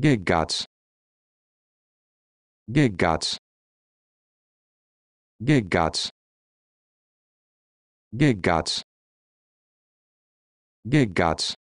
Gigots. Gigots. Gigots. Gigots. Gigots.